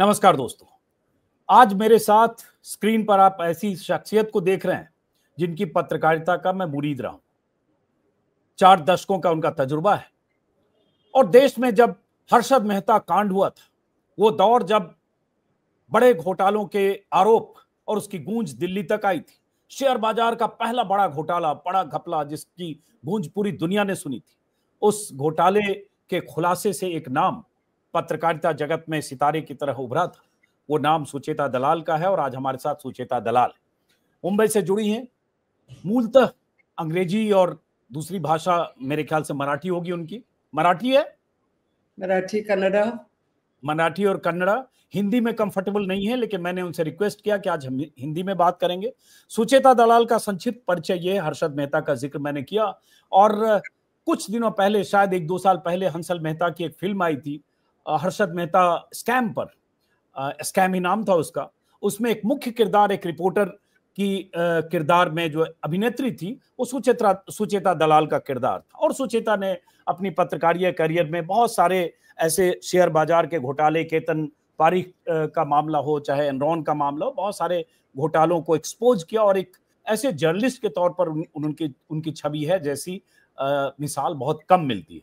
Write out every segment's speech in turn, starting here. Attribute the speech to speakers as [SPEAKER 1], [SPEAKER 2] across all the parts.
[SPEAKER 1] नमस्कार दोस्तों आज मेरे साथ स्क्रीन पर आप ऐसी शख्सियत को देख रहे हैं जिनकी पत्रकारिता का मैं मुरीद रहा हूं चार दशकों का उनका तजुर्बा है और देश में जब हर्षद मेहता कांड हुआ था वो दौर जब बड़े घोटालों के आरोप और उसकी गूंज दिल्ली तक आई थी शेयर बाजार का पहला बड़ा घोटाला बड़ा घपला जिसकी गूंज पूरी दुनिया ने सुनी थी उस घोटाले के खुलासे से एक नाम पत्रकारिता जगत में सितारे की तरह उभरा था वो नाम सुचेता दलाल का है और आज हमारे साथ सुचेता दलाल मुंबई से जुड़ी हैं मूलतः अंग्रेजी और दूसरी भाषा मेरे ख्याल से मराठी होगी उनकी मराठी है मराठी कन्नड़ा मराठी और कन्नड़ा हिंदी में कंफर्टेबल नहीं है लेकिन मैंने उनसे रिक्वेस्ट किया कि आज हम हिंदी में बात करेंगे सुचेता दलाल का संक्षिप्त परिचय ये हर्षद मेहता का जिक्र मैंने किया और कुछ दिनों पहले शायद एक दो साल पहले हंसल मेहता की एक फिल्म आई थी हर्षद मेहता स्कैम पर स्कैम ही नाम था उसका उसमें एक मुख्य किरदार एक रिपोर्टर की किरदार में जो अभिनेत्री थी वो सुचेता सुचेता दलाल का किरदार था और सुचेता ने अपनी पत्रकारिया करियर में बहुत सारे ऐसे शेयर बाजार के घोटाले केतन पारिक का मामला हो चाहे एनरॉन का मामला हो बहुत सारे घोटालों को एक्सपोज किया और एक ऐसे जर्नलिस्ट के तौर पर उन, उनकी उनकी छवि है जैसी आ, मिसाल बहुत कम मिलती है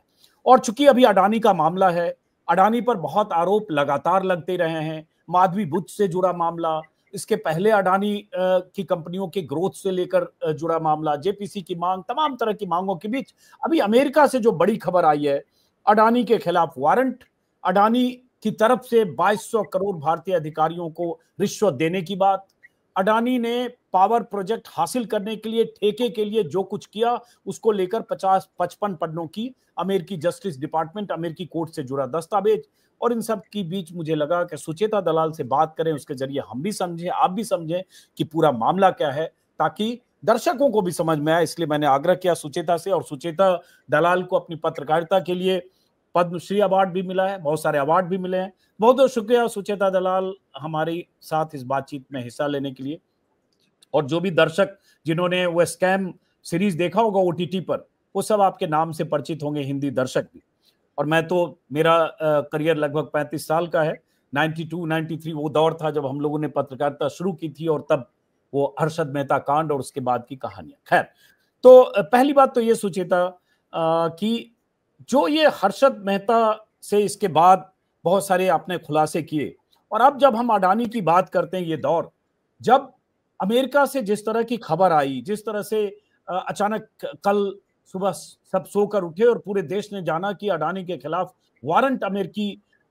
[SPEAKER 1] और चूंकि अभी अडानी का मामला है अडानी पर बहुत आरोप लगातार लगते रहे हैं माधवी बुद्ध से जुड़ा मामला इसके पहले अडानी की कंपनियों के ग्रोथ से लेकर जुड़ा मामला जेपीसी की मांग तमाम तरह की मांगों के बीच अभी अमेरिका से जो बड़ी खबर आई है अडानी के खिलाफ वारंट अडानी की तरफ से 2200 करोड़ भारतीय अधिकारियों को रिश्वत देने की बात अडानी ने पावर प्रोजेक्ट हासिल करने के लिए ठेके के लिए जो कुछ किया उसको लेकर पचास पचपन पन्नों की अमेरिकी जस्टिस डिपार्टमेंट अमेरिकी कोर्ट से जुड़ा दस्तावेज और इन सब के बीच मुझे लगा कि सुचेता दलाल से बात करें उसके जरिए हम भी समझें आप भी समझें कि पूरा मामला क्या है ताकि दर्शकों को भी समझ में आया इसलिए मैंने आग्रह किया सुचेता से और सुचेता दलाल को अपनी पत्रकारिता के लिए पद्मश्री अवार्ड भी मिला है बहुत सारे अवार्ड भी मिले हैं बहुत बहुत शुक्रिया सुचेता दलाल हमारी साथ इस बातचीत में हिस्सा लेने के लिए और जो भी दर्शक जिन्होंने वो स्कैम सीरीज देखा होगा ओ पर वो सब आपके नाम से परिचित होंगे हिंदी दर्शक भी और मैं तो मेरा करियर लगभग पैंतीस साल का है 92 93 वो दौर था जब हम लोगों ने पत्रकारिता शुरू की थी और तब वो हर्षद मेहता कांड और उसके बाद की कहानियां खैर तो पहली बात तो ये सुचेता कि जो ये हर्षद मेहता से इसके बाद बहुत सारे आपने खुलासे किए और अब जब हम अडानी की बात करते हैं ये दौर जब अमेरिका से जिस तरह की खबर आई जिस तरह से अचानक कल सुबह सब सोकर उठे और पूरे देश ने जाना कि अडानी के खिलाफ वारंट अमेरिकी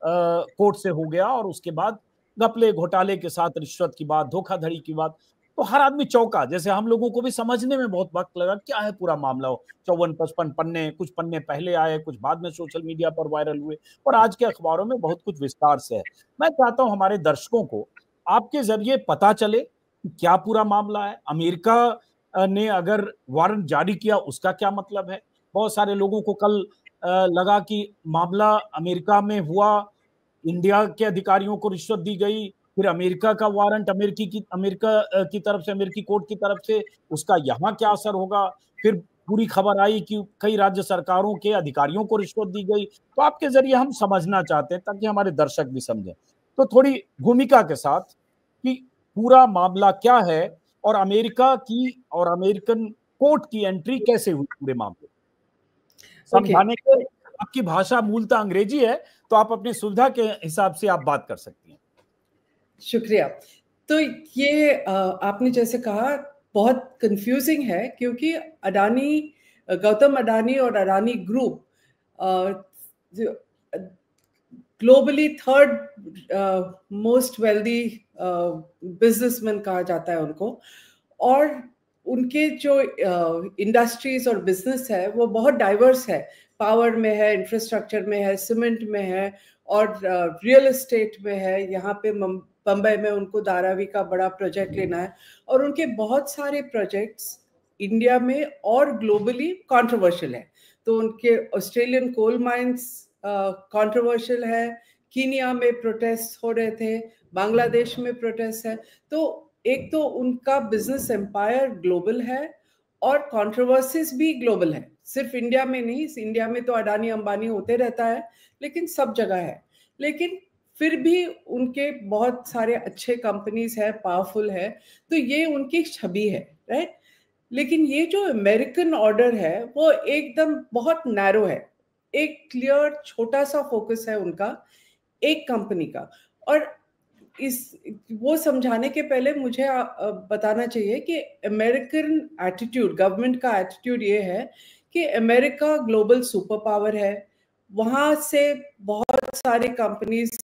[SPEAKER 1] कोर्ट से हो गया और उसके बाद गपले घोटाले के साथ रिश्वत की बात धोखाधड़ी की बात तो हर आदमी चौका जैसे हम लोगों को भी समझने में बहुत वक्त लगा क्या है पूरा मामला हो चौवन पचपन पन्ने कुछ पन्ने पहले आए कुछ बाद में सोशल मीडिया पर वायरल हुए और आज के अखबारों में बहुत कुछ विस्तार से है मैं चाहता हूँ हमारे दर्शकों को आपके जरिए पता चले क्या पूरा मामला है अमेरिका ने अगर वारंट जारी किया उसका क्या मतलब है बहुत सारे लोगों को कल लगा कि मामला अमेरिका में हुआ इंडिया के अधिकारियों को रिश्वत दी गई फिर अमेरिका का वारंट अमेरिकी की अमेरिका की तरफ से अमेरिकी कोर्ट की तरफ से उसका यहाँ क्या असर होगा फिर पूरी खबर आई कि कई राज्य सरकारों के अधिकारियों को रिश्वत दी गई तो आपके जरिए हम समझना चाहते हैं ताकि हमारे दर्शक भी समझें तो थोड़ी भूमिका के साथ कि पूरा मामला क्या है और अमेरिका की और अमेरिकन कोर्ट की एंट्री कैसे हुई पूरे मामले समझाने के आपकी भाषा मूलतः अंग्रेजी है तो आप अपनी सुविधा के हिसाब से आप बात कर सकती हैं शुक्रिया तो ये आपने जैसे कहा
[SPEAKER 2] बहुत कंफ्यूजिंग है क्योंकि अडानी गौतम अडानी और Adani group globally third most wealthy businessman कहा जाता है उनको और उनके जो इंडस्ट्रीज uh, और बिजनेस है वो बहुत डाइवर्स है पावर में है इंफ्रास्ट्रक्चर में है सीमेंट में है और रियल uh, इस्टेट में है यहाँ पे बम्बई में उनको दारावी का बड़ा प्रोजेक्ट लेना है और उनके बहुत सारे प्रोजेक्ट्स इंडिया में और ग्लोबली कंट्रोवर्शियल है तो उनके ऑस्ट्रेलियन कोल माइंस कंट्रोवर्शियल है कीनिया में प्रोटेस्ट हो रहे थे बांग्लादेश में प्रोटेस्ट है तो एक तो उनका बिजनेस एम्पायर ग्लोबल है और कंट्रोवर्सीज भी ग्लोबल है सिर्फ इंडिया में नहीं इंडिया में तो अडानी अंबानी होते रहता है लेकिन सब जगह है लेकिन फिर भी उनके बहुत सारे अच्छे कंपनीज है पावरफुल है तो ये उनकी छवि है राइट लेकिन ये जो अमेरिकन ऑर्डर है वो एकदम बहुत नैरो है एक क्लियर छोटा सा फोकस है उनका एक कंपनी का और इस वो समझाने के पहले मुझे बताना चाहिए कि अमेरिकन एटीट्यूड गवर्नमेंट का एटीट्यूड ये है कि अमेरिका ग्लोबल सुपर पावर है वहाँ से बहुत सारे companies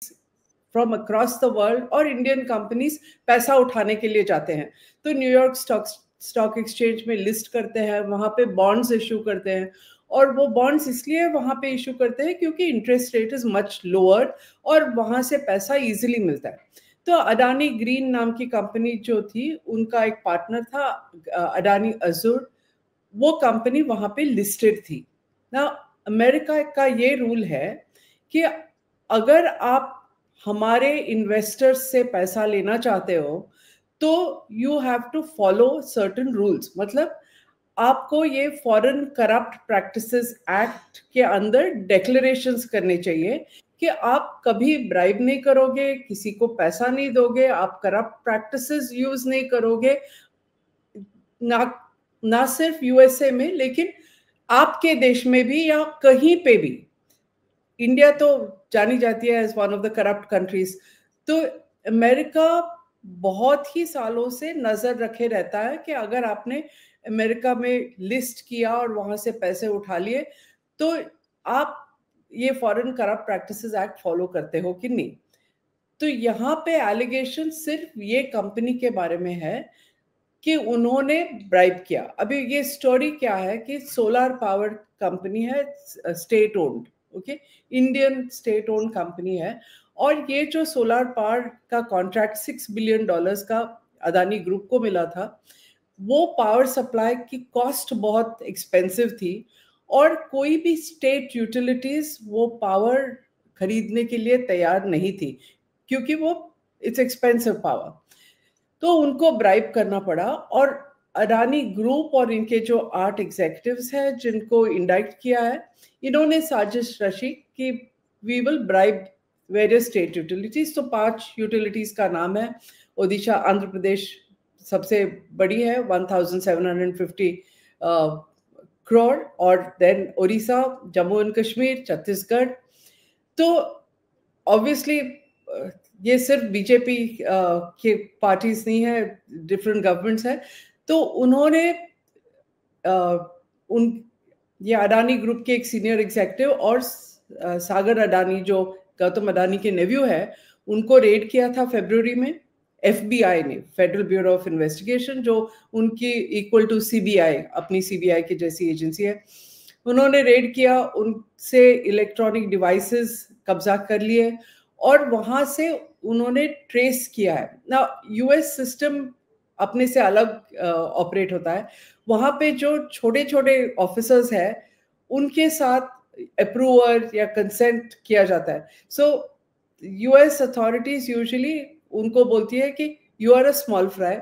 [SPEAKER 2] from across the world और इंडियन कंपनीज पैसा उठाने के लिए जाते हैं तो न्यूयॉर्क स्टॉक स्टॉक एक्सचेंज में लिस्ट करते हैं वहाँ पे बॉन्ड्स इशू करते हैं और वो बॉन्ड्स इसलिए वहाँ पे इशू करते हैं क्योंकि interest rate is much lower और वहाँ से पैसा इजीली मिलता है तो अडानी ग्रीन नाम की कंपनी जो थी उनका एक पार्टनर था अडानी अजूर वो कंपनी वहाँ पे लिस्टेड थी ना अमेरिका का ये रूल है कि अगर आप हमारे इन्वेस्टर्स से पैसा लेना चाहते हो तो you have to follow certain rules मतलब आपको ये फॉरेन करप्ट प्रैक्टिसेस एक्ट के अंदर डेक्लेरेशंस करने चाहिए कि आप कभी ब्राइब नहीं करोगे किसी को पैसा नहीं दोगे आप करप्ट प्रैक्टिसेस यूज नहीं करोगे ना ना सिर्फ यूएसए में लेकिन आपके देश में भी या कहीं पे भी इंडिया तो जानी जाती है as one of the corrupt countries तो अमेरिका बहुत ही सालों से नजर रखे रहता है कि अगर आपने अमेरिका में लिस्ट किया और वहां से पैसे उठा लिए तो आप ये foreign corrupt practice act follow करते हो कि नहीं तो यहाँ पे एलिगेशन सिर्फ ये कंपनी के बारे में है कि उन्होंने ब्राइब किया अभी ये स्टोरी क्या है कि सोलर पावर कंपनी है state owned okay Indian state owned company है और ये जो सोलर पावर का कॉन्ट्रैक्ट सिक्स बिलियन डॉलर्स का अदानी ग्रुप को मिला था वो पावर सप्लाई की कॉस्ट बहुत एक्सपेंसिव थी और कोई भी स्टेट यूटिलिटीज वो पावर खरीदने के लिए तैयार नहीं थी क्योंकि वो इट्स एक्सपेंसिव पावर तो उनको ब्राइब करना पड़ा और अडानी ग्रुप और इनके जो आठ एग्जेक्टिव हैं जिनको इंडाइक्ट किया है इन्होंने साजिश रची कि we will bribe various state utilities तो पांच यूटिलिटीज का नाम है ओडिशा आंध्र प्रदेश सबसे बड़ी है 1750 करोड़ और देन उड़ीसा जम्मू एंड कश्मीर छत्तीसगढ़ तो ऑब्वियसली ये सिर्फ बीजेपी के पार्टीज नहीं है डिफरेंट गवर्नमेंट्स हैं तो उन्होंने उन ये अडानी ग्रुप के एक सीनियर एग्जेक्टिव और सागर अडानी जो गौतम अडानी के नेव्यू है उनको रेड किया था फेब्रुवरी में एफबीआई ने फेडरल ब्यूरो ऑफ इन्वेस्टिगेशन जो उनकी इक्वल टू सीबीआई अपनी सीबीआई की जैसी एजेंसी है उन्होंने रेड किया उनसे इलेक्ट्रॉनिक डिवाइसेस कब्जा कर लिए और वहां से उन्होंने ट्रेस किया है ना यूएस सिस्टम अपने से अलग ऑपरेट होता है वहां पे जो छोटे छोटे ऑफिसर्स हैं उनके साथ अप्रूवर या कंसेंट किया जाता है सो यूएस अथॉरिटीज यूजुअली उनको बोलती है कि you are a small fry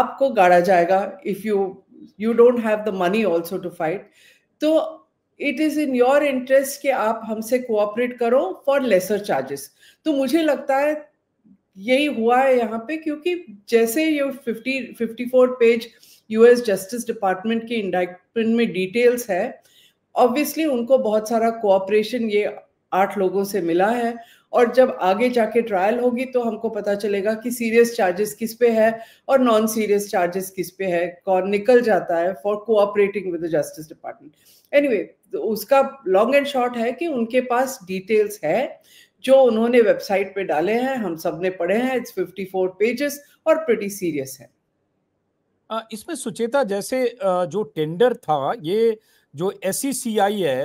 [SPEAKER 2] आपको गाड़ा जाएगा if you you don't have the money also to fight तो it is in your interest कि आप हमसे कोऑपरेट करो फॉर लेसर चार्जेस तो मुझे लगता है यही हुआ है यहाँ पे क्योंकि जैसे ये fifty fifty four page US justice department के इंडाइटमेंट में डिटेल्स है ऑब्वियसली उनको बहुत सारा कोऑपरेशन ये आठ लोगों से मिला है और जब आगे जाके ट्रायल होगी तो हमको पता चलेगा कि सीरियस चार्जेस किस पे है और नॉन सीरियस चार्जेस किस पे है कौन निकल जाता है for cooperating with the justice department anyway उसका लॉन्ग एंड शॉर्ट है कि उनके पास डिटेल्स है जो उन्होंने वेबसाइट पे डाले हैं हम सब ने पढ़े हैं इट्स 54 पेजेस और प्रिटी सीरियस
[SPEAKER 1] है इसमें सुचेता जैसे जो टेंडर था ये जो एस e है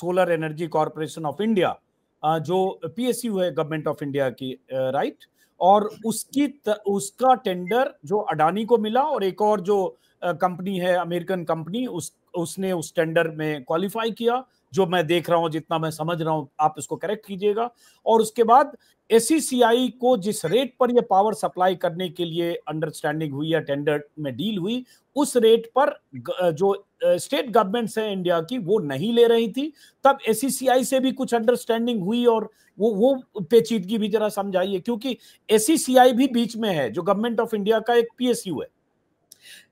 [SPEAKER 1] solar energy corporation of India जो पीएसयू है गवर्नमेंट ऑफ इंडिया की राइट और उसकी त, उसका टेंडर जो अडानी को मिला और एक और जो कंपनी है अमेरिकन कंपनी उस उसने उस टेंडर में क्वालिफाई किया जो मैं देख रहा हूं जितना मैं समझ रहा हूं आप इसको करेक्ट कीजिएगा और उसके बाद एसीसीआई को जिस रेट पर यह पावर सप्लाई करने के लिए अंडरस्टैंडिंग हुई या टेंडर में डील हुई उस रेट पर जो स्टेट गवर्नमेंट्स है इंडिया की वो नहीं ले रही थी तब एसीसीआई से भी कुछ अंडरस्टैंडिंग हुई और वो वो पेचीदगी भी जरा समझाइए क्योंकि एसीसीआई भी बीच में है जो गवर्नमेंट ऑफ इंडिया का एक पीएसयू है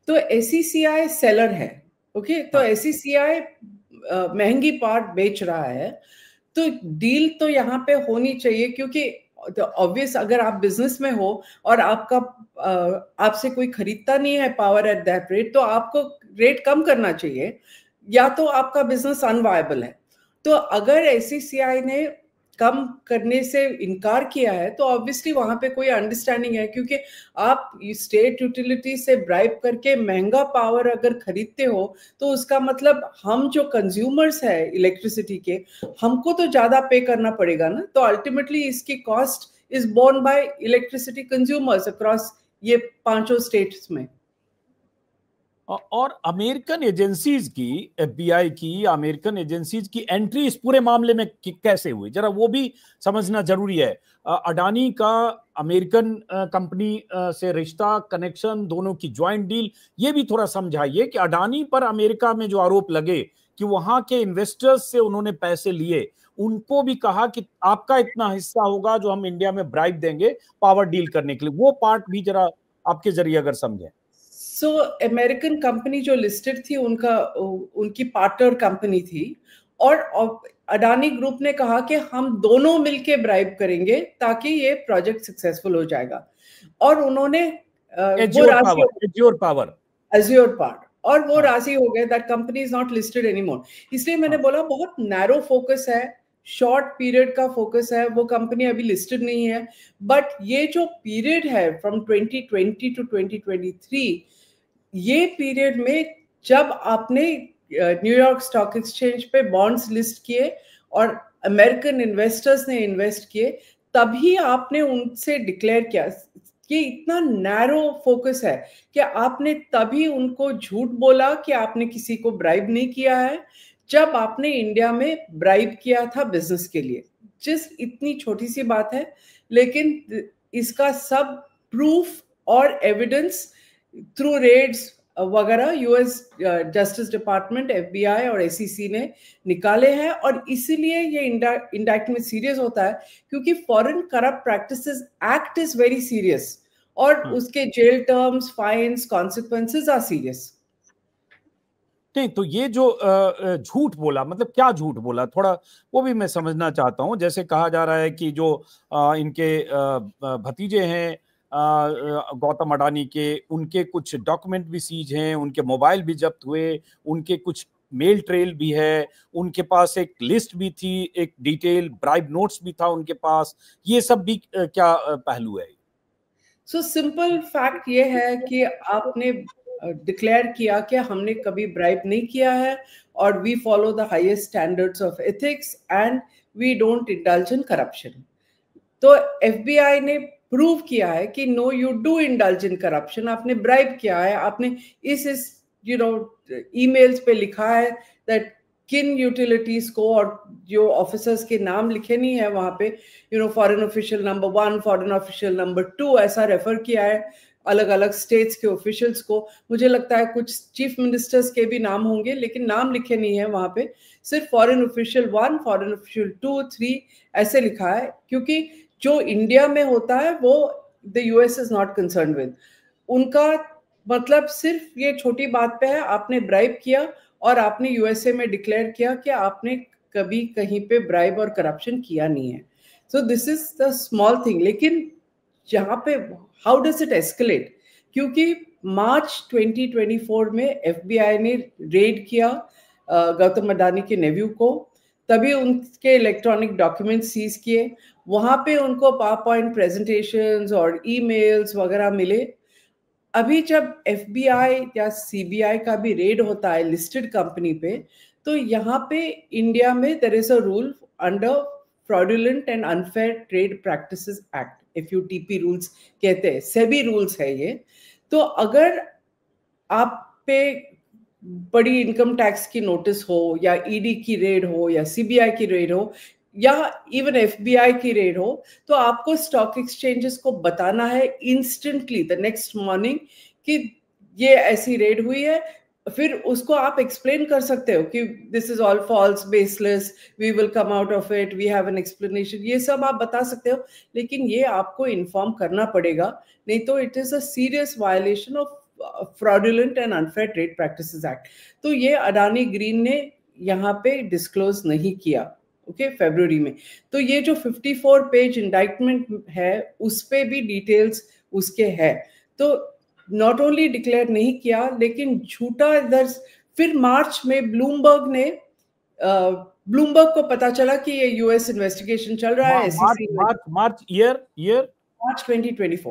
[SPEAKER 1] तो एसीसीआई सेलर है ओके तो एसीसीआई हाँ। महंगी
[SPEAKER 2] पार्ट बेच रहा है तो डील तो यहाँ पे होनी चाहिए क्योंकि ऑब्वियस तो अगर आप बिजनेस में हो और आपका आपसे कोई खरीदता नहीं है पावर एट दैट रेट तो आपको रेट कम करना चाहिए या तो आपका बिजनेस अनवायबल है तो अगर एस ने कम करने से इनकार किया है तो ऑब्वियसली वहां पे कोई अंडरस्टैंडिंग है क्योंकि आप स्टेट यूटिलिटी से ब्राइब करके महंगा पावर अगर खरीदते हो तो उसका मतलब हम जो कंज्यूमर्स है इलेक्ट्रिसिटी के हमको तो ज्यादा पे करना पड़ेगा ना तो अल्टीमेटली इसकी cost is borne by electricity consumers across ये पांचों स्टेट्स में
[SPEAKER 1] और अमेरिकन एजेंसीज की एफबीआई की अमेरिकन एजेंसीज की एंट्री इस पूरे मामले में कैसे हुई जरा वो भी समझना जरूरी है अडानी का अमेरिकन कंपनी से रिश्ता कनेक्शन दोनों की ज्वाइंट डील ये भी थोड़ा समझाइए कि अडानी पर अमेरिका में जो आरोप लगे कि वहां के इन्वेस्टर्स से उन्होंने पैसे लिए उनको भी कहा कि आपका इतना हिस्सा होगा जो हम इंडिया में ब्राइब देंगे पावर डील करने के लिए वो पार्ट भी जरा आपके जरिए अगर समझें सो अमेरिकन कंपनी जो लिस्टेड थी उनका उनकी पार्टनर कंपनी थी
[SPEAKER 2] और अडानी ग्रुप ने कहा कि हम दोनों मिलके ब्राइब करेंगे ताकि ये प्रोजेक्ट सक्सेसफुल हो जाएगा और उन्होंने पावर एज्योर पार्ट और वो हाँ। राजी हो गए that company is not listed any more इसलिए मैंने हाँ। बोला बहुत नैरो फोकस है शॉर्ट पीरियड का फोकस है वो कंपनी अभी लिस्टेड नहीं है बट ये जो पीरियड है फ्रॉम 2020 टू 2023 ये पीरियड में जब आपने न्यूयॉर्क स्टॉक एक्सचेंज पे बॉन्ड्स लिस्ट किए और अमेरिकन इन्वेस्टर्स ने इन्वेस्ट किए तभी आपने उनसे डिक्लेयर किया कि इतना नैरो फोकस है कि आपने तभी उनको झूठ बोला कि आपने किसी को ब्राइब नहीं किया है जब आपने इंडिया में ब्राइब किया था बिजनेस के लिए जिस इतनी छोटी सी बात है लेकिन इसका सब प्रूफ और एविडेंस थ्रू रेड्स uh, वगैरह यूएस जस्टिस डिपार्टमेंट एफबीआई और एसीसी ने निकाले हैं और इसीलिए ये इंडैक्ट में सीरियस होता है क्योंकि foreign corrupt practices act is very serious और हाँ. उसके jail terms fines consequences
[SPEAKER 1] are serious नहीं तो ये जो झूठ बोला मतलब क्या झूठ बोला थोड़ा वो भी मैं समझना चाहता हूँ जैसे कहा जा रहा है कि जो इनके भतीजे हैं गौतम अडानी के उनके कुछ डॉक्यूमेंट भी सीज हैं उनके मोबाइल भी जब्त हुए उनके कुछ मेल ट्रेल भी है उनके पास एक लिस्ट भी थी एक डिटेल ब्राइब नोट्स भी था उनके पास ये सब भी क्या पहलू है
[SPEAKER 2] सो सिंपल फैक्ट ये है कि आपने डिक्लेयर किया कि हमने कभी ब्राइब नहीं किया है और we follow the highest standards of ethics and we don't indulge in corruption तो एफबीआई ने प्रूव किया है कि no you do indulge in corruption आपने ब्राइब किया है आपने इस इस यू नो ईमेल्स पे लिखा है दैट किन यूटिलिटीज को और जो ऑफिसर्स के नाम लिखे नहीं है वहां पे you know foreign official number one foreign official number two ऐसा रेफर किया है अलग अलग स्टेट्स के ऑफिशियल्स को मुझे लगता है कुछ चीफ मिनिस्टर्स के भी नाम होंगे लेकिन नाम लिखे नहीं है वहां पे सिर्फ foreign official one foreign official two three ऐसे लिखा है क्योंकि जो इंडिया में होता है वो the US is not concern with उनका मतलब सिर्फ ये छोटी बात पे है आपने ब्राइब किया और आपने यूएसए में डिक्लेयर किया कि आपने कभी कहीं पे ब्राइब और करप्शन किया नहीं है so this is the small thing लेकिन जहाँ पे हाउ डज इट एस्केलेट क्योंकि मार्च 2024 में एफबीआई ने रेड किया गौतम अडानी के नेव्यू को तभी उनके इलेक्ट्रॉनिक डॉक्यूमेंट सीज किए वहां पे उनको पावर पॉइंट प्रेजेंटेशन और ईमेल्स वगैरह मिले अभी जब आई या आई का भी रेड होता है लिस्टेड कंपनी पे तो यहाँ पे इंडिया में there is a rule under fraudulent and unfair trade practice act F U T P rules कहते हैं सेबी रूल्स है ये तो अगर आप पे बड़ी इनकम टैक्स की नोटिस हो या ईडी e की रेड हो या सीबीआई की रेड हो या इवन एफबीआई की रेड हो तो आपको स्टॉक एक्सचेंजेस को बताना है इंस्टेंटली द नेक्स्ट मॉर्निंग कि ये ऐसी रेड हुई है फिर उसको आप एक्सप्लेन कर सकते हो कि this is all false baseless we will come out of it we have an explanation ये सब आप बता सकते हो लेकिन ये आपको इन्फॉर्म करना पड़ेगा नहीं तो it is a serious violation of fraudulent and unfair trade practice act तो ये अडानी ग्रीन ने यहाँ पे डिस्क्लोज नहीं किया ओके okay, फेब्रुवरी में तो ये जो 54 पेज इंडाइटमेंट है उस पर भी डिटेल्स उसके है तो नॉट ओनली डिक्लेयर नहीं किया लेकिन झूठा इधर फिर मार्च में ब्लूमबर्ग ने ब्लूमबर्ग को पता चला कि ये यूएस इन्वेस्टिगेशन चल रहा है e March March March year year 2024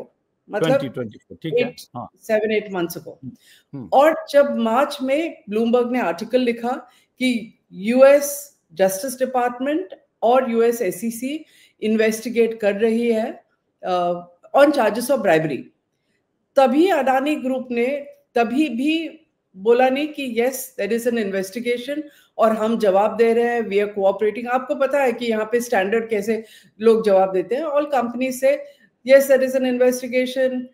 [SPEAKER 2] मतलब ठीक है सेवन एट मंथ्स और जब मार्च में ब्लूमबर्ग ने आर्टिकल लिखा कि यूएस जस्टिस डिपार्टमेंट और यूएस एस इन्वेस्टिगेट कर रही है ऑन चार्जेस ऑफ ब्राइबरी तभी अडानी ग्रुप ने तभी भी बोला नहीं कि yes there is an investigation और हम जवाब दे रहे हैं वी आर कोऑपरेटिंग आपको पता है कि यहाँ पे स्टैंडर्ड कैसे लोग जवाब देते हैं ऑल कंपनी से yes there is an investigation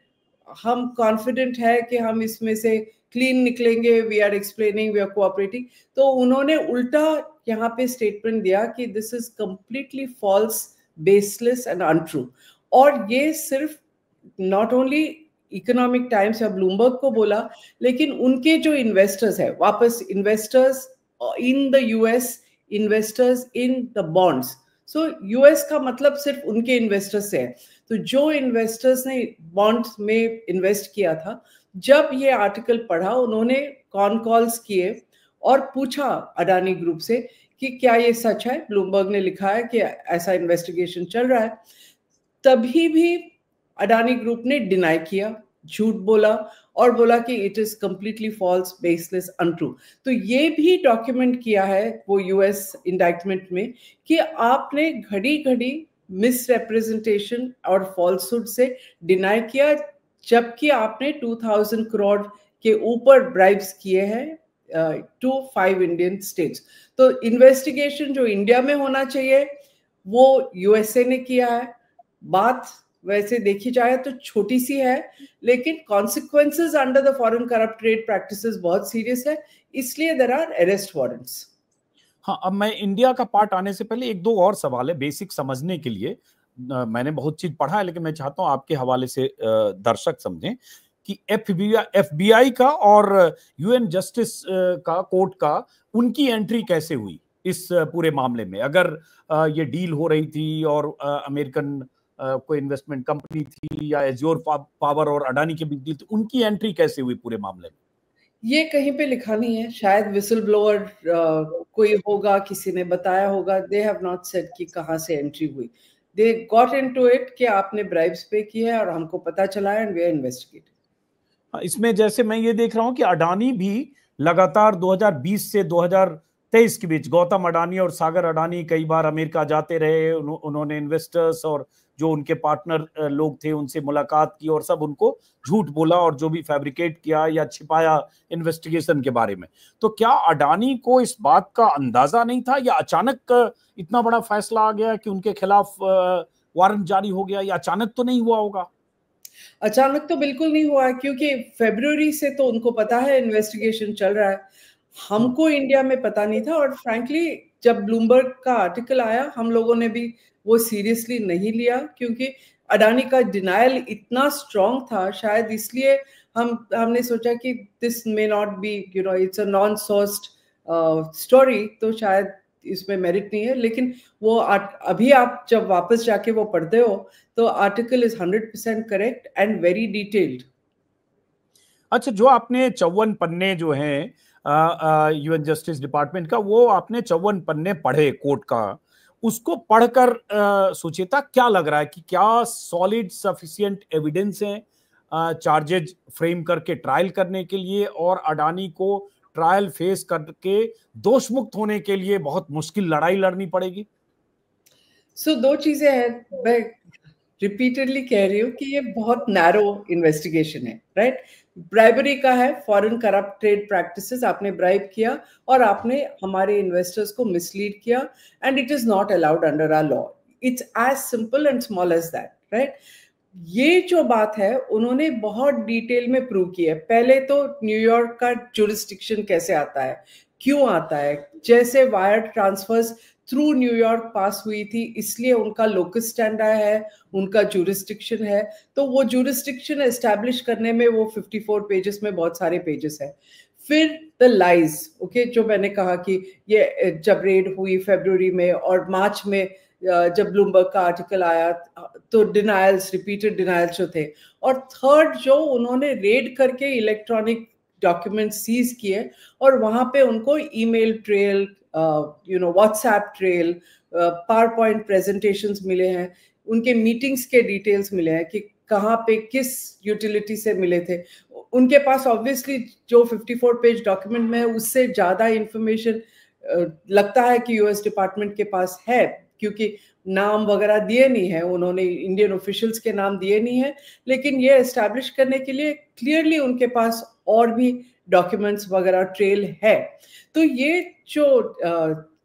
[SPEAKER 2] हम कॉन्फिडेंट है कि हम इसमें से क्लीन निकलेंगे we are explaining we are cooperating तो उन्होंने उल्टा यहाँ पे स्टेटमेंट दिया कि this is completely false baseless and untrue और ये सिर्फ नॉट ओनली इकोनॉमिक टाइम्स या ब्लूमबर्ग को बोला लेकिन उनके जो इन्वेस्टर्स है वापस investors in the US investors in the bonds so US का मतलब सिर्फ उनके इन्वेस्टर्स से है तो जो इन्वेस्टर्स ने बॉन्ड्स में इन्वेस्ट किया था जब ये आर्टिकल पढ़ा उन्होंने कॉन कॉल्स किए और पूछा अडानी ग्रुप से कि क्या ये सच है ब्लूमबर्ग ने लिखा है कि ऐसा इन्वेस्टिगेशन चल रहा है तभी भी अडानी ग्रुप ने डिनाई किया झूठ बोला और बोला कि it is completely false baseless untrue तो ये भी डॉक्यूमेंट किया है वो यूएस इंडाइटमेंट में कि आपने घड़ी घड़ी मिसरेप्रेजेंटेशन और फॉल्सुड से डिनाई किया जबकि आपने 2000 करोड़ के ऊपर ब्राइब्स किए हैं टू फाइव इंडियन स्टेट्स तो इन्वेस्टिगेशन जो इंडिया में होना चाहिए वो यूएसए ने किया है बात वैसे देखी जाए तो छोटी सी है लेकिन consequences under the foreign corrupt
[SPEAKER 1] trade practices बहुत सीरियस है इसलिए देर आर अरेस्ट वारंट्स हाँ अब मैं इंडिया का पार्ट आने से पहले एक दो और सवाल है बेसिक समझने के लिए मैंने बहुत चीज पढ़ा है लेकिन मैं चाहता हूं आपके हवाले से दर्शक समझें कि एफ बी का और यूएन जस्टिस का कोर्ट का उनकी एंट्री कैसे हुई इस पूरे मामले में अगर ये डील हो रही थी और अमेरिकन कोई इन्वेस्टमेंट कंपनी थी या एजोर पावर और अडानी के बीच डील थी उनकी एंट्री कैसे हुई पूरे मामले में
[SPEAKER 2] ये कहीं पे लिखा नहीं है शायद विसल ब्लोअर कोई होगा किसी ने बताया होगा दे हैव नॉट सेड कि कहाँ से एंट्री हुई दे गॉट टू इट कि आपने
[SPEAKER 1] ब्राइब्स पे की है और हमको पता चला है एंड वे इन्वेस्टिगेट इसमें जैसे मैं ये देख रहा हूँ कि अडानी भी लगातार 2020 से तेईस के बीच गौतम अडानी और सागर अडानी कई बार अमेरिका जाते रहे उन्होंने इन्वेस्टर्स और जो उनके पार्टनर लोग थे उनसे मुलाकात की और सब उनको झूठ बोला और जो भी फैब्रिकेट किया या छिपाया इन्वेस्टिगेशन के बारे में तो क्या अडानी को इस बात का अंदाजा नहीं था या अचानक इतना बड़ा फैसला आ गया कि उनके खिलाफ वारंट जारी हो गया या अचानक तो नहीं हुआ होगा अचानक तो बिल्कुल नहीं हुआ क्योंकि फेबर से तो उनको
[SPEAKER 2] पता है इन्वेस्टिगेशन चल रहा है हमको इंडिया में पता नहीं था और फ्रेंकली जब ब्लूमबर्ग का आर्टिकल आया हम लोगों ने भी वो सीरियसली नहीं लिया क्योंकि अडानी का डिनाइल इतना स्ट्रांग था शायद इसलिए हम हमने सोचा कि this may not be you know it's a non sourced story तो शायद इसमें मेरिट नहीं है लेकिन वो अभी आप जब वापस जाके वो पढ़ते हो तो
[SPEAKER 1] article is hundred percent correct and very detailed अच्छा जो आपने चौवन पन्ने जो हैं यूएन जस्टिस डिपार्टमेंट का वो आपने चौवन पन्ने पढ़े कोर्ट का उसको पढ़कर सुचेता क्या लग रहा है कि क्या सॉलिड सफिशियंट एविडेंस है चार्जेज फ्रेम करके ट्रायल करने के लिए और अडानी को ट्रायल फेस करके दोष मुक्त होने के लिए बहुत मुश्किल लड़ाई लड़नी पड़ेगी
[SPEAKER 2] सो so, दो चीजें हैं मैं रिपीटेडली कह रही हूँ कि ये बहुत नैरो इन्वेस्टिगेशन है राइट ब्राइबरी का है फॉरेन करप्ट ट्रेड प्रैक्टिसेस आपने ब्राइब किया और आपने हमारे इन्वेस्टर्स को मिसलीड किया and it is not allowed under our law it's as simple and small as that right ये जो बात है उन्होंने बहुत डिटेल में प्रूव किया है पहले तो न्यूयॉर्क का जुरिस्टिक्शन कैसे आता है क्यों आता है जैसे wire transfers through New York pass हुई थी इसलिए उनका लोकस स्टैंडा है उनका जूरिस्टिक्शन है तो वो जूरिस्टिक्शन एस्टेब्लिश करने में वो 54 पेजेस में बहुत सारे पेजेस है फिर द लाइज ओके जो मैंने कहा कि ये जब रेड हुई फेब्रुवरी में और मार्च में जब ब्लूमबर्ग का आर्टिकल आया तो डिनाइल्स रिपीटेड डिनाइल्स जो थे और थर्ड जो उन्होंने रेड करके इलेक्ट्रॉनिक डॉक्यूमेंट सीज किए और वहाँ पे उनको email trail you know WhatsApp trail power point presentation मिले हैं उनके मीटिंग्स के डिटेल्स मिले हैं कि कहाँ पे किस यूटिलिटी से मिले थे उनके पास ऑब्वियसली जो 54 पेज डॉक्यूमेंट में है उससे ज़्यादा इंफॉर्मेशन लगता है कि यूएस डिपार्टमेंट के पास है क्योंकि नाम वगैरह दिए नहीं है उन्होंने इंडियन ऑफिशियल्स के नाम दिए नहीं है लेकिन ये इस्टेब्लिश करने के लिए क्लियरली उनके पास और भी डॉक्यूमेंट्स वगैरह ट्रेल है तो ये जो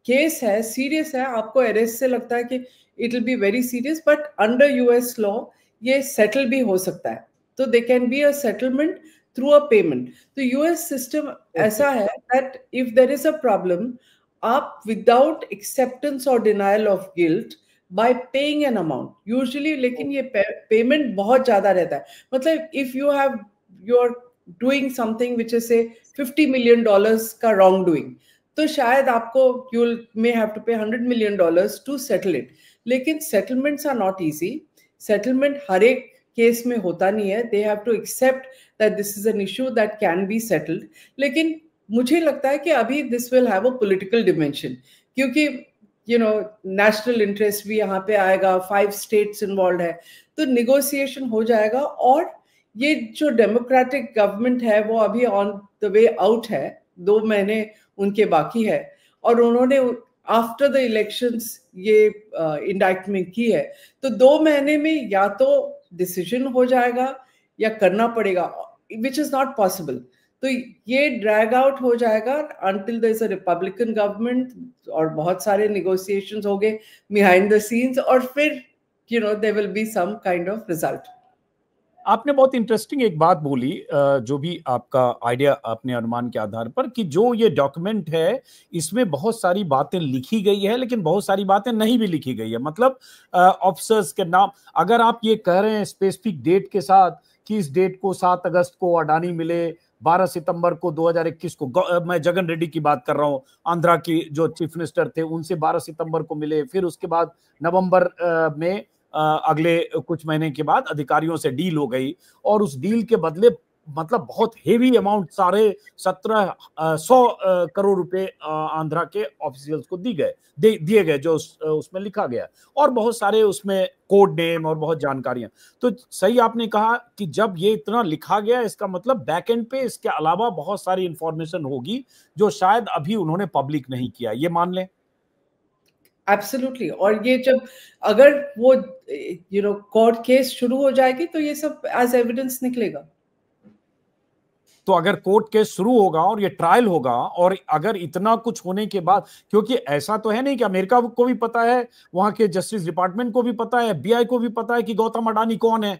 [SPEAKER 2] केस है सीरियस है आपको अरेस्ट से लगता है कि it will be very serious but under US law ये सेटल भी हो सकता है तो they can be a settlement through a payment तो यूएस सिस्टम ऐसा है that if there is a problem up without acceptance or denial of guilt by paying an amount. Usually, लेकिन ये payment बहुत ज़्यादा रहता है मतलब if you have you're doing something which is say 50 million dollars का wrong doing तो शायद आपको you may have to pay 100 million dollars to settle it. लेकिन settlements are not easy. Settlement हर एक केस में होता नहीं है they have to accept that this is an issue that can be settled लेकिन मुझे लगता है कि अभी this will have a political dimension क्योंकि यू नो नेशनल इंटरेस्ट भी यहाँ पे आएगा फाइव स्टेट्स इन्वॉल्व है तो निगोसिएशन हो जाएगा और ये जो डेमोक्रेटिक गवर्नमेंट है वो अभी ऑन द वे आउट है दो महीने उनके बाकी है और उन्होंने आफ्टर द इलेक्शंस ये इंडाइटमेंट uh, की है तो दो महीने में या तो डिसीजन हो जाएगा या करना पड़ेगा विच इज नॉट पॉसिबल तो ये ड्रैग आउट हो जाएगा until the is a Republican government और बहुत सारे निगोसिएशन हो गए बिहाइंड द सीन्स और फिर you know they will be some kind
[SPEAKER 1] of result आपने बहुत इंटरेस्टिंग एक बात बोली जो भी आपका आइडिया आपने अनुमान के आधार पर कि जो ये डॉक्यूमेंट है इसमें बहुत सारी बातें लिखी गई है लेकिन बहुत सारी बातें नहीं भी लिखी गई है मतलब ऑफिसर्स के नाम अगर आप ये कह रहे हैं स्पेसिफिक डेट के साथ कि इस डेट को सात अगस्त को अडानी मिले 12 सितंबर को 2021 को मैं जगन रेड्डी की बात कर रहा हूँ आंध्रा की जो चीफ मिनिस्टर थे उनसे 12 सितंबर को मिले फिर उसके बाद नवंबर में अगले कुछ महीने के बाद अधिकारियों से डील हो गई और उस डील के बदले मतलब बहुत हेवी अमाउंट सारे सत्रह सौ करोड़ रुपए आंध्रा के ऑफिसर्स को दी गए दिए गए जो उस, उसमें लिखा गया और बहुत सारे उसमें कोड नेम और बहुत जानकारियां तो सही आपने कहा कि जब ये इतना लिखा गया इसका मतलब बैक एंड पे इसके अलावा बहुत सारी इंफॉर्मेशन होगी जो शायद अभी उन्होंने पब्लिक नहीं किया ये मान लें एब्सोल्युटली और ये जब अगर वो यू नो कोर्ट केस
[SPEAKER 2] शुरू हो जाएगी तो ये सब एज एविडेंस निकलेगा
[SPEAKER 1] तो अगर कोर्ट केस शुरू होगा और ये ट्रायल होगा और अगर इतना कुछ होने के बाद क्योंकि ऐसा तो है नहीं कि अमेरिका को भी पता है वहां के जस्टिस डिपार्टमेंट को भी पता है एफबीआई को भी पता है कि गौतम अडानी कौन है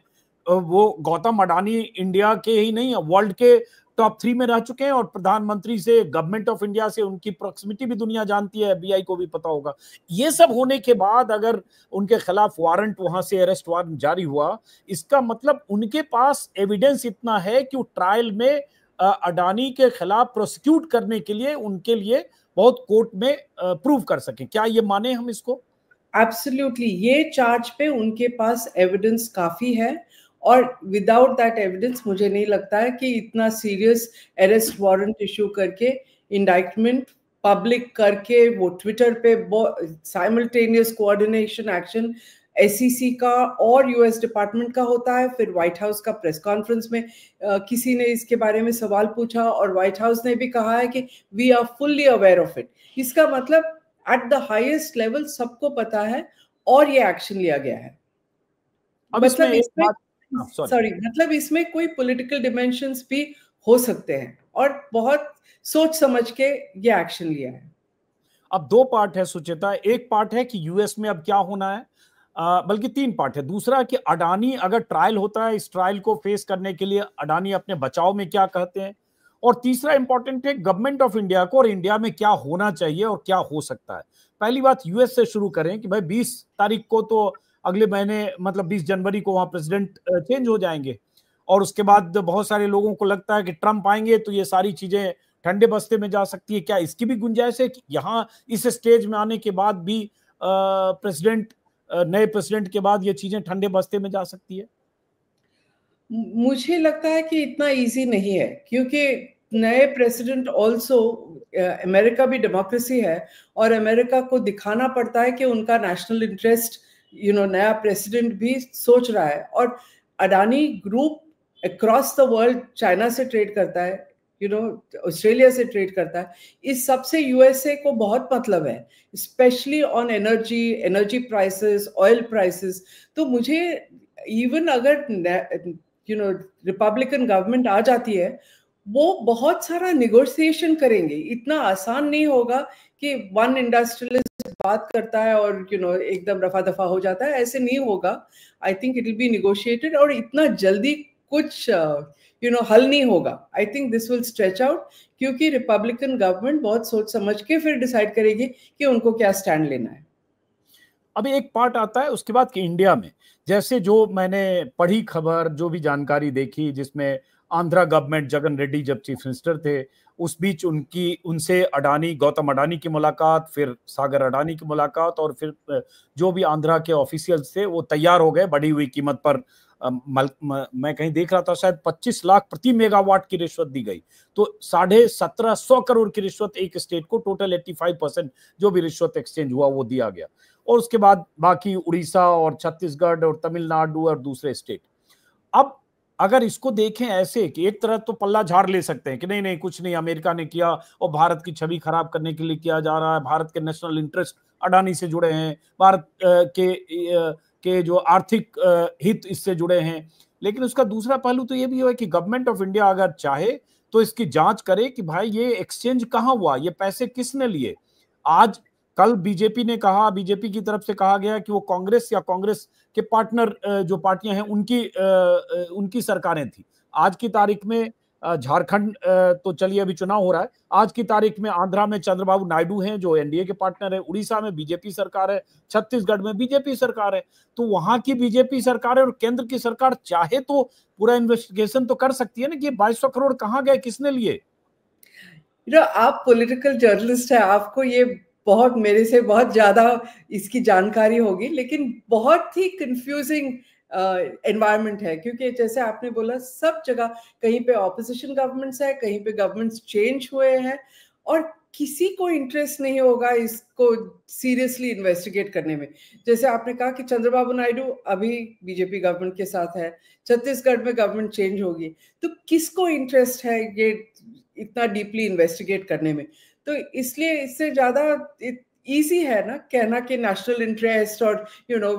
[SPEAKER 1] वो गौतम अडानी इंडिया के ही नहीं वर्ल्ड के टॉप तो थ्री में रह चुके हैं और प्रधानमंत्री से गवर्नमेंट ऑफ इंडिया से उनकी प्रॉक्सिमिटी भी दुनिया जानती है एफबीआई को भी पता होगा ये सब होने के बाद अगर उनके खिलाफ वारंट वहां से अरेस्ट वारंट जारी हुआ इसका मतलब उनके पास एविडेंस इतना है कि ट्रायल में अडानी के खिलाफ प्रोसिक्यूट करने के लिए उनके लिए बहुत कोर्ट में प्रूव कर सके क्या ये माने हम इसको एब्सोल्युटली ये चार्ज पे उनके पास एविडेंस
[SPEAKER 2] काफी है और विदाउट दैट एविडेंस मुझे नहीं लगता है कि इतना सीरियस अरेस्ट वारंट इशू करके इंडाइटमेंट पब्लिक करके वो ट्विटर पे साइमल्टेनियस कोऑर्डिनेशन एक्शन एसईसी का और यूएस डिपार्टमेंट का होता है फिर व्हाइट हाउस का प्रेस कॉन्फ्रेंस में आ, किसी ने इसके बारे में सवाल पूछा और व्हाइट हाउस ने भी कहा है कि we are fully aware of it इसका मतलब एट द हाईएस्ट लेवल सबको पता है और ये एक्शन लिया गया है अब मतलब इसमें सॉरी हाँ, मतलब इसमें कोई पॉलिटिकल डिमेंशन भी हो सकते हैं
[SPEAKER 1] और बहुत सोच समझ के ये एक्शन लिया है अब दो पार्ट है सुचेता एक पार्ट है कि यूएस में अब क्या होना है बल्कि तीन पार्ट है दूसरा कि अडानी अगर ट्रायल होता है इस ट्रायल को फेस करने के लिए अडानी अपने बचाव में क्या कहते हैं और तीसरा इंपॉर्टेंट है गवर्नमेंट ऑफ इंडिया को और इंडिया में क्या होना चाहिए और क्या हो सकता है पहली बात यूएस से शुरू करें कि भाई 20 तारीख को तो अगले महीने मतलब 20 जनवरी को वहाँ प्रेसिडेंट चेंज हो जाएंगे और उसके बाद बहुत सारे लोगों को लगता है कि ट्रंप आएंगे तो ये सारी चीजें ठंडे बस्ते में जा सकती है क्या इसकी भी गुंजाइश है कि यहाँ इस स्टेज में आने के बाद भी प्रेसिडेंट नए प्रेसिडेंट के बाद ये चीजें ठंडे बस्ते में जा सकती है मुझे लगता है कि इतना इजी नहीं है क्योंकि
[SPEAKER 2] नए प्रेसिडेंट ऑल्सो अमेरिका भी डेमोक्रेसी है और अमेरिका को दिखाना पड़ता है कि उनका नेशनल इंटरेस्ट यू नो नया प्रेसिडेंट भी सोच रहा है और Adani group across the world China से ट्रेड करता है यू नो ऑस्ट्रेलिया से ट्रेड करता है इस सबसे यूएसए को बहुत मतलब है specially on energy energy prices oil prices तो मुझे इवन अगर यू नो रिपब्लिकन गवर्नमेंट आ जाती है वो बहुत सारा निगोशिएशन करेंगे इतना आसान नहीं होगा कि वन इंडस्ट्रियलिस्ट बात करता है और यू नो एकदम रफा दफा हो जाता है ऐसे नहीं होगा I think it will be negotiated और इतना जल्दी कुछ यू uh, नो हल नहीं होगा I think this will stretch out क्योंकि रिपब्लिकन गवर्नमेंट बहुत सोच समझ के फिर डिसाइड करेगी कि उनको क्या स्टैंड
[SPEAKER 1] लेना है अभी एक पार्ट आता है उसके बाद कि इंडिया में जैसे जो मैंने पढ़ी खबर जो भी जानकारी देखी जिसमें आंध्रा गवर्नमेंट जगन रेड्डी जब चीफ मिनिस्टर थे उस बीच उनकी उनसे अडानी गौतम अडानी की मुलाकात फिर सागर अडानी की मुलाकात और फिर जो भी आंध्रा के ऑफिशियल्स थे वो तैयार हो गए बढ़ी हुई कीमत पर मल, म, मैं कहीं देख रहा था शायद 25 लाख प्रति मेगावाट की रिश्वत दी गई तो साढ़े सत्रह सौ करोड़ की रिश्वत एक स्टेट को टोटल 85 परसेंट जो भी रिश्वत एक्सचेंज हुआ वो दिया गया और उसके बाद बाकी उड़ीसा और छत्तीसगढ़ और तमिलनाडु और दूसरे स्टेट अब अगर इसको देखें ऐसे कि एक तरह तो पल्ला झाड़ ले सकते हैं कि नहीं नहीं कुछ नहीं अमेरिका ने किया और भारत की छवि खराब करने के लिए किया जा रहा है भारत के नेशनल इंटरेस्ट अडानी से जुड़े हैं भारत के के जो आर्थिक हित इससे जुड़े हैं लेकिन उसका दूसरा पहलू तो ये भी है कि गवर्नमेंट ऑफ इंडिया अगर चाहे तो इसकी जांच करे कि भाई ये एक्सचेंज कहाँ हुआ ये पैसे किसने लिए आज कल बीजेपी ने कहा बीजेपी की तरफ से कहा गया कि वो कांग्रेस या कांग्रेस के पार्टनर जो पार्टियां हैं उनकी उनकी सरकारें थी आज की तारीख में झारखंड तो चलिए अभी चुनाव हो रहा है आज की तारीख में आंध्रा में चंद्रबाबू नायडू हैं जो एनडीए के पार्टनर है उड़ीसा में बीजेपी सरकार है छत्तीसगढ़ में बीजेपी सरकार है तो वहां की बीजेपी सरकार है और केंद्र की सरकार चाहे तो पूरा इन्वेस्टिगेशन तो कर सकती है ना कि बाईस सौ करोड़ कहाँ गए किसने लिए आप पॉलिटिकल जर्नलिस्ट है आपको ये बहुत मेरे से बहुत
[SPEAKER 2] ज़्यादा इसकी जानकारी होगी लेकिन बहुत ही कंफ्यूजिंग एनवायरनमेंट uh, है क्योंकि जैसे आपने बोला सब जगह कहीं पे ऑपोजिशन गवर्नमेंट्स है कहीं पे गवर्नमेंट्स चेंज हुए हैं और किसी को इंटरेस्ट नहीं होगा इसको सीरियसली इन्वेस्टिगेट करने में जैसे आपने कहा कि चंद्रबाबू नायडू अभी बीजेपी गवर्नमेंट के साथ है छत्तीसगढ़ में गवर्नमेंट चेंज होगी तो किसको इंटरेस्ट है ये इतना डीपली इन्वेस्टिगेट करने में तो इसलिए इससे ज्यादा ईजी है ना कहना कि नेशनल इंटरेस्ट और you know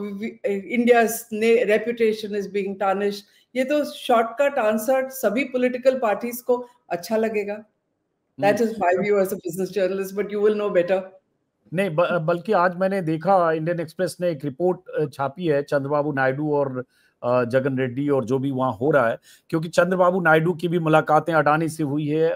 [SPEAKER 2] India reputation is being tarnished ये तो शॉर्टकट आंसर सभी पोलिटिकल पार्टीज को अच्छा लगेगा that is my view as a business journalist but you will know better
[SPEAKER 1] नहीं बल्कि आज मैंने देखा इंडियन एक्सप्रेस ने एक रिपोर्ट छापी है चंद्रबाबू नायडू और जगन रेड्डी और जो भी वहाँ हो रहा है क्योंकि चंद्रबाबू नायडू की भी मुलाकातें अडानी से हुई है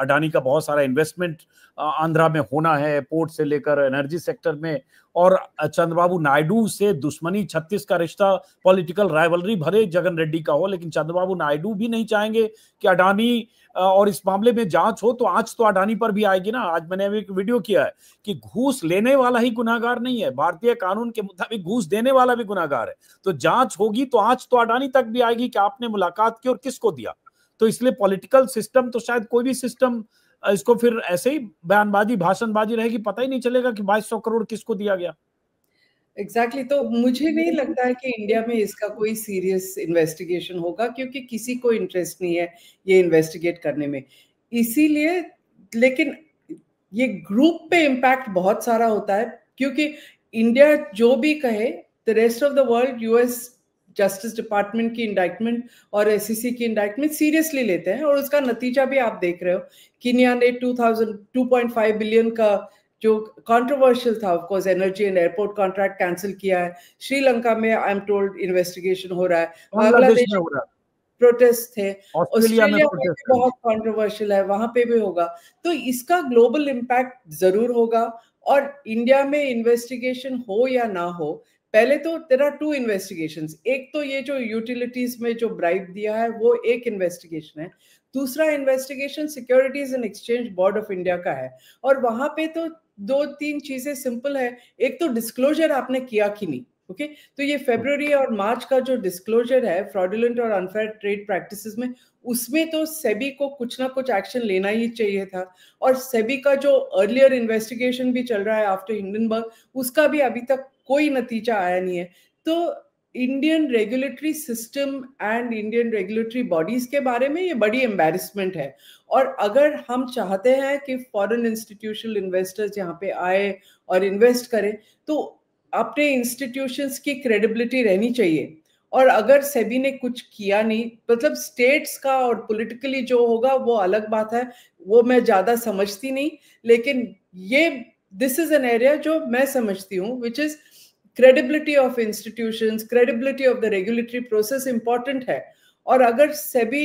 [SPEAKER 1] अडानी का बहुत सारा इन्वेस्टमेंट आंध्रा में होना है पोर्ट से लेकर एनर्जी सेक्टर में और चंद्रबाबू नायडू से दुश्मनी छत्तीस का रिश्ता पॉलिटिकल राइवलरी भरे जगन रेड्डी का हो लेकिन चंद्रबाबू नायडू भी नहीं चाहेंगे कि अडानी और इस मामले में जांच हो तो आज तो अडानी पर भी आएगी ना आज मैंने एक वीडियो किया है कि घूस लेने वाला ही गुनागार नहीं है भारतीय कानून के मुताबिक घूस देने वाला भी गुनागार है तो जांच होगी तो आज तो अडानी तक भी आएगी कि आपने मुलाकात की और किसको दिया तो इसलिए पॉलिटिकल सिस्टम तो शायद कोई भी सिस्टम इसको फिर ऐसे ही बयानबाजी भाषणबाजी रहेगी पता ही नहीं चलेगा कि बाईस सौ करोड़ किसको दिया गया
[SPEAKER 2] एग्जैक्टली exactly, तो मुझे नहीं लगता है कि इंडिया में
[SPEAKER 1] इसका कोई सीरियस
[SPEAKER 2] इन्वेस्टिगेशन होगा क्योंकि किसी को इंटरेस्ट नहीं है ये इन्वेस्टिगेट करने में इसीलिए लेकिन ये ग्रुप पे इम्पैक्ट बहुत सारा होता है क्योंकि इंडिया जो भी कहे the rest of the world US justice department की इंडाइटमेंट और एस e की इंडाइटमेंट सीरियसली लेते हैं और उसका नतीजा भी आप देख रहे हो किनिया ने 2000 2.5 बिलियन का जो कंट्रोवर्शियल था of course energy and airport contract cancel किया है श्रीलंका में आई एम टोल्ड इन्वेस्टिगेशन हो रहा है
[SPEAKER 1] बांग्लादेश में हो
[SPEAKER 2] रहा है प्रोटेस्ट थे ऑस्ट्रेलिया में बहुत कंट्रोवर्शियल है वहां पे भी होगा तो इसका ग्लोबल इंपैक्ट जरूर होगा और इंडिया में इन्वेस्टिगेशन हो या ना हो पहले तो देर आर टू इन्वेस्टिगेशन एक तो ये जो यूटिलिटीज में जो ब्राइब दिया है वो एक इन्वेस्टिगेशन है दूसरा investigation securities and exchange board of India का है और वहां पे तो दो तीन चीजें सिंपल है एक तो डिस्क्लोजर आपने किया कि नहीं ओके okay? तो ये फेब्रवरी और मार्च का जो डिस्क्लोजर है फ्रॉडुलेंट और अनफेयर ट्रेड प्रैक्टिसेस में उसमें तो सेबी को कुछ ना कुछ एक्शन लेना ही चाहिए था और सेबी का जो अर्लियर इन्वेस्टिगेशन भी चल रहा है आफ्टर हिंडनबर्ग उसका भी अभी तक कोई नतीजा आया नहीं है तो Indian regulatory system and Indian regulatory bodies के बारे में ये बड़ी एम्बेरसमेंट है और अगर हम चाहते हैं कि फॉरेन इंस्टीट्यूशनल इन्वेस्टर्स यहाँ पे आए और इन्वेस्ट करें तो अपने इंस्टीट्यूशंस की क्रेडिबिलिटी रहनी चाहिए और अगर सेबी ने कुछ किया नहीं मतलब स्टेट्स का और पॉलिटिकली जो होगा वो अलग बात है वो मैं ज़्यादा समझती नहीं लेकिन ये दिस इज़ एन एरिया जो मैं समझती हूँ which is credibility of institution credibility of the regulatory process important है और अगर सेबी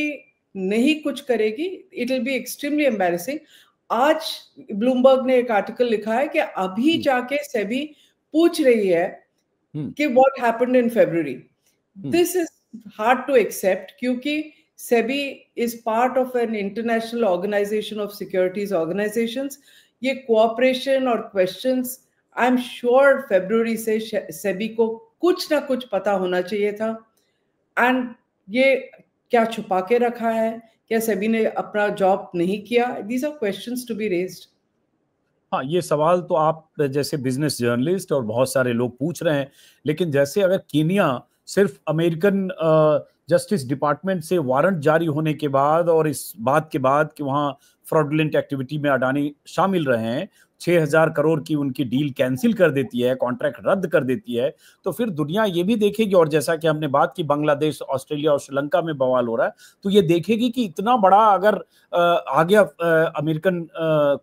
[SPEAKER 2] नहीं कुछ करेगी it will be extremely embarrassing आज ब्लूमबर्ग ने एक आर्टिकल लिखा है कि अभी हम्म। जाके सेबी पूछ रही है हम्म। कि what happened in February this is hard to accept क्योंकि SEBI is part of an international organization of securities organizations ये कोऑपरेशन और questions I am sure February से सेबी को कुछ ना कुछ पता होना चाहिए था एंड ये क्या छुपा के रखा है क्या सेबी ने अपना जॉब नहीं किया these are question to be raised
[SPEAKER 1] हाँ ये सवाल तो आप जैसे बिजनेस जर्नलिस्ट और बहुत सारे लोग पूछ रहे हैं लेकिन जैसे अगर कीनिया सिर्फ अमेरिकन जस्टिस डिपार्टमेंट से वारंट जारी होने के बाद और इस बात के बाद कि वहाँ फ्रॉडलेंट एक्टिविटी में अडानी शामिल रहे हैं 6000 करोड़ की उनकी डील कैंसिल कर देती है कॉन्ट्रैक्ट रद्द कर देती है तो फिर दुनिया ये भी देखेगी और जैसा कि हमने बात की बांग्लादेश ऑस्ट्रेलिया और श्रीलंका में बवाल हो रहा है तो ये देखेगी कि इतना बड़ा अगर आ गया अमेरिकन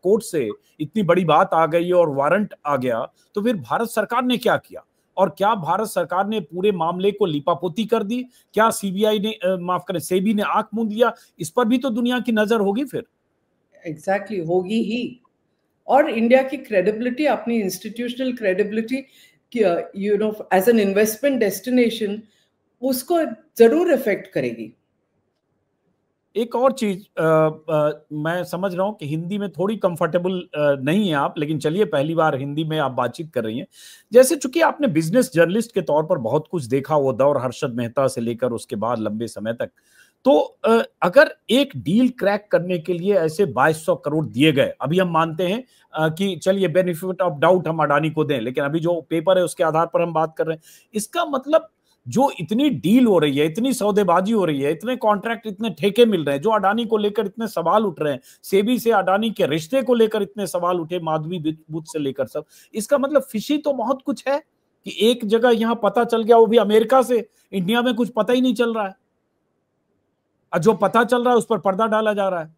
[SPEAKER 1] कोर्ट से इतनी बड़ी बात आ गई और वारंट आ गया तो फिर भारत सरकार ने क्या किया और क्या भारत सरकार ने पूरे मामले को लिपापोती कर दी क्या सीबीआई ने माफ करें सेबी ने आंख मूंद लिया इस पर भी तो दुनिया की नजर होगी फिर एग्जैक्टली exactly, होगी ही और इंडिया की क्रेडिबिलिटी अपनी institutional
[SPEAKER 2] credibility you know as an investment destination उसको
[SPEAKER 1] जरूर इफेक्ट करेगी एक और चीज आ, आ, मैं समझ रहा हूं कि हिंदी में थोड़ी कंफर्टेबल uh, नहीं है आप लेकिन चलिए पहली बार हिंदी में आप बातचीत कर रही हैं जैसे चूंकि आपने बिजनेस जर्नलिस्ट के तौर पर बहुत कुछ देखा वो दौर हर्षद मेहता से लेकर उसके बाद लंबे समय तक तो अगर एक डील क्रैक करने के लिए ऐसे 2200 करोड़ दिए गए अभी हम मानते हैं कि चलिए बेनिफिट ऑफ डाउट हम अडानी को दें लेकिन अभी जो पेपर है उसके आधार पर हम बात कर रहे हैं इसका मतलब जो इतनी डील हो रही है इतनी सौदेबाजी हो रही है इतने कॉन्ट्रैक्ट इतने ठेके मिल रहे हैं जो अडानी को लेकर इतने सवाल उठ रहे हैं सेबी से अडानी के रिश्ते को लेकर इतने सवाल उठे माधवी बुद्ध से लेकर सब इसका मतलब फिशी तो बहुत कुछ है कि एक जगह यहाँ पता चल गया वो भी अमेरिका से इंडिया में कुछ पता ही नहीं चल रहा है जो पता चल रहा है उस पर पर्दा डाला जा रहा है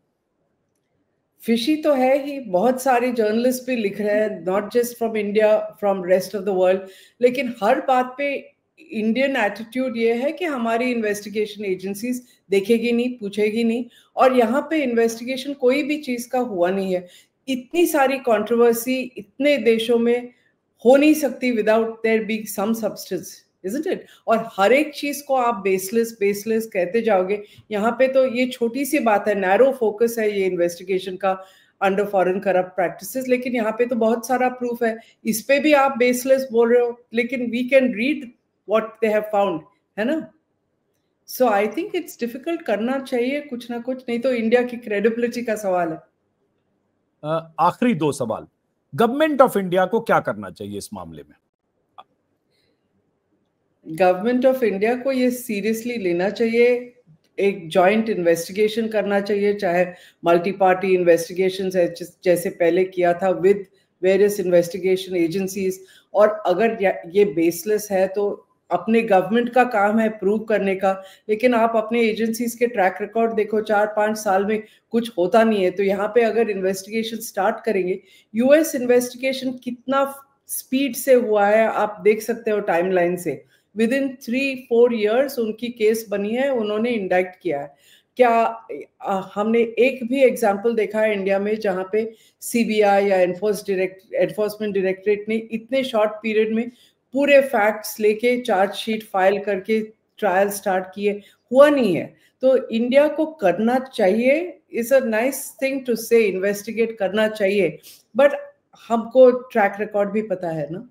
[SPEAKER 2] फिशी तो है ही बहुत सारे जर्नलिस्ट भी लिख रहे हैं not just from India from rest of the world लेकिन हर बात पे इंडियन एटीट्यूड ये है कि हमारी इन्वेस्टिगेशन एजेंसीज देखेगी नहीं पूछेगी नहीं और यहाँ पे इन्वेस्टिगेशन कोई भी चीज़ का हुआ नहीं है इतनी सारी कंट्रोवर्सी इतने देशों में हो नहीं सकती without there be some substance isn't it और हर एक चीज को आप बेसलेस बेसलेस कहते जाओगे यहाँ पे तो ये छोटी सी बात है नैरो फोकस है ये इन्वेस्टिगेशन का अंडर फॉरन करप्ट प्रैक्टिस लेकिन यहाँ पे तो बहुत सारा प्रूफ है इस पे भी आप बेसलेस बोल रहे हो लेकिन we can read what they have found है ना so I think it's difficult करना चाहिए कुछ ना कुछ नहीं तो इंडिया की क्रेडिबिलिटी का सवाल
[SPEAKER 1] है आखिरी दो सवाल गवर्नमेंट ऑफ इंडिया को क्या करना चाहिए इस मामले में गवर्नमेंट ऑफ इंडिया को ये सीरियसली
[SPEAKER 2] लेना चाहिए एक जॉइंट इन्वेस्टिगेशन करना चाहिए चाहे मल्टी पार्टी इन्वेस्टिगेशन जैसे पहले किया था विद वेरियस इन्वेस्टिगेशन एजेंसीज और अगर ये बेसलेस है तो अपने गवर्नमेंट का काम है प्रूव करने का लेकिन आप अपने एजेंसीज के ट्रैक रिकॉर्ड देखो चार पाँच साल में कुछ होता नहीं है तो यहाँ पे अगर इन्वेस्टिगेशन स्टार्ट करेंगे यूएस इन्वेस्टिगेशन कितना स्पीड से हुआ है आप देख सकते हो टाइमलाइन से within three four years उनकी केस बनी है उन्होंने इंडक्ट किया है क्या हमने एक भी एग्जाम्पल देखा है इंडिया में जहाँ पे सीबीआई या एनफोर्स डायरेक्ट एनफोर्समेंट डायरेक्टरेट ने इतने शॉर्ट पीरियड में पूरे फैक्ट्स लेके चार्जशीट फाइल करके ट्रायल स्टार्ट किए हुआ नहीं है तो इंडिया को करना चाहिए is a nice thing to say investigate करना चाहिए बट हमको ट्रैक रिकॉर्ड भी पता है ना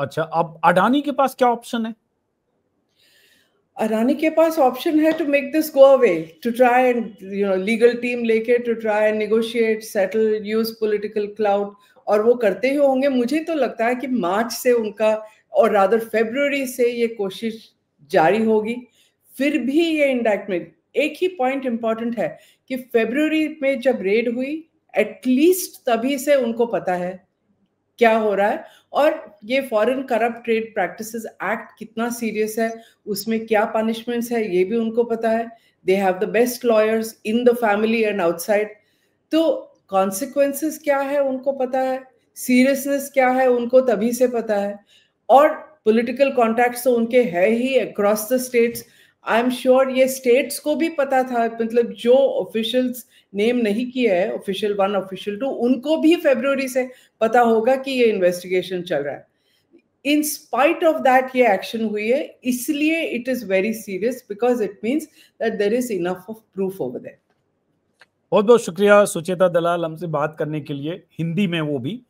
[SPEAKER 1] अच्छा अब अडानी के पास क्या ऑप्शन है
[SPEAKER 2] अडानी के पास ऑप्शन है to make this go away to try and you know legal team लेके to try and negotiate settle use political clout और वो करते ही होंगे मुझे तो लगता है कि मार्च से उनका और रादर फेब्रुवरी से ये कोशिश जारी होगी फिर भी ये इंडक्टमेंट एक ही पॉइंट इंपॉर्टेंट है कि फेब्रुवरी में जब रेड हुई एटलीस्ट तभी से उनको पता है क्या हो रहा है और ये foreign corrupt trade practices act कितना सीरियस है उसमें क्या पनिशमेंट्स है ये भी उनको पता है they have the best lawyers in the family and outside तो कॉन्सिक्वेंसेस क्या है उनको पता है सीरियसनेस क्या है उनको तभी से पता है और पॉलिटिकल कॉन्टैक्ट्स तो उनके है ही across the States I am sure ये स्टेट्स को भी पता था मतलब जो ऑफिशियल्स नेम नहीं किया है ऑफिशियल वन ऑफिशियल टू उनको भी फेब्रुवरी से पता होगा कि ये इन्वेस्टिगेशन चल रहा है इन स्पाइट ऑफ दैट ये एक्शन हुई है इसलिए it is very serious because it means that there is enough of proof over that
[SPEAKER 1] बहुत बहुत शुक्रिया सुचेता दलाल हमसे बात करने के लिए हिंदी में वो भी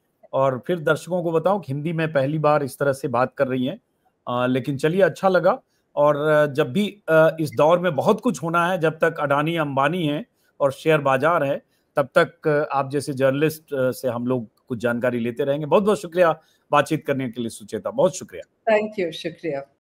[SPEAKER 1] और फिर दर्शकों को बताऊं कि हिंदी में पहली बार इस तरह से बात कर रही हैं लेकिन चलिए अच्छा लगा और जब भी इस दौर में बहुत कुछ होना है जब तक अडानी अंबानी है और शेयर बाजार है तब तक आप जैसे जर्नलिस्ट से हम लोग कुछ जानकारी लेते रहेंगे बहुत बहुत शुक्रिया बातचीत करने के लिए सुचेता बहुत शुक्रिया
[SPEAKER 2] थैंक यू शुक्रिया